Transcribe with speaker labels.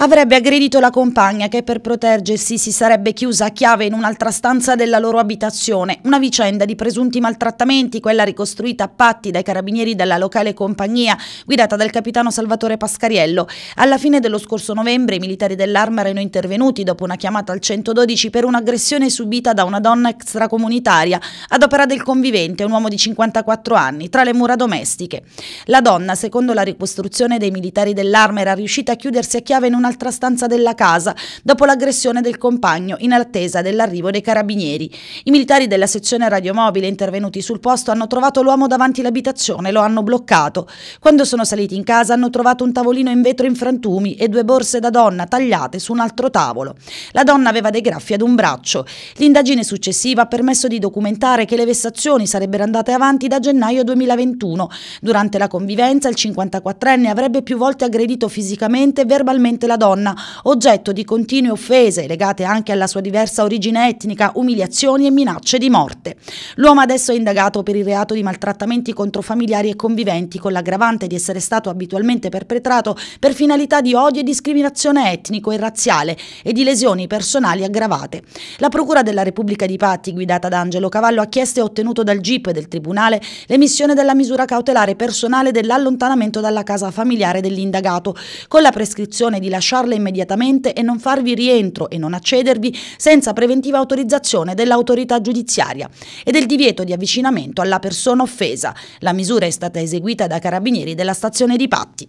Speaker 1: Avrebbe aggredito la compagna che per proteggersi si sarebbe chiusa a chiave in un'altra stanza della loro abitazione, una vicenda di presunti maltrattamenti, quella ricostruita a patti dai carabinieri della locale compagnia guidata dal capitano Salvatore Pascariello. Alla fine dello scorso novembre i militari dell'Arma erano intervenuti dopo una chiamata al 112 per un'aggressione subita da una donna extracomunitaria ad opera del convivente, un uomo di 54 anni, tra le mura domestiche. La donna, secondo la ricostruzione dei militari dell'Arma, era riuscita a chiudersi a chiave in una un'altra stanza della casa dopo l'aggressione del compagno in attesa dell'arrivo dei carabinieri. I militari della sezione radiomobile intervenuti sul posto hanno trovato l'uomo davanti l'abitazione e lo hanno bloccato. Quando sono saliti in casa hanno trovato un tavolino in vetro in frantumi e due borse da donna tagliate su un altro tavolo. La donna aveva dei graffi ad un braccio. L'indagine successiva ha permesso di documentare che le vessazioni sarebbero andate avanti da gennaio 2021. Durante la convivenza il 54enne avrebbe più volte aggredito fisicamente e verbalmente la della donna, oggetto di continue offese legate anche alla sua diversa origine etnica, umiliazioni e minacce di morte. L'uomo adesso è indagato per il reato di maltrattamenti contro familiari e conviventi con l'aggravante di essere stato abitualmente perpetrato per finalità di odio e discriminazione etnico e razziale e di lesioni personali aggravate. La Procura della Repubblica di Patti, guidata da Angelo Cavallo, ha chiesto e ottenuto dal GIP del Tribunale l'emissione della misura cautelare personale dell'allontanamento dalla casa familiare dell'indagato, con la prescrizione di lasciare lasciarla immediatamente e non farvi rientro e non accedervi senza preventiva autorizzazione dell'autorità giudiziaria e del divieto di avvicinamento alla persona offesa. La misura è stata eseguita da carabinieri della stazione di Patti.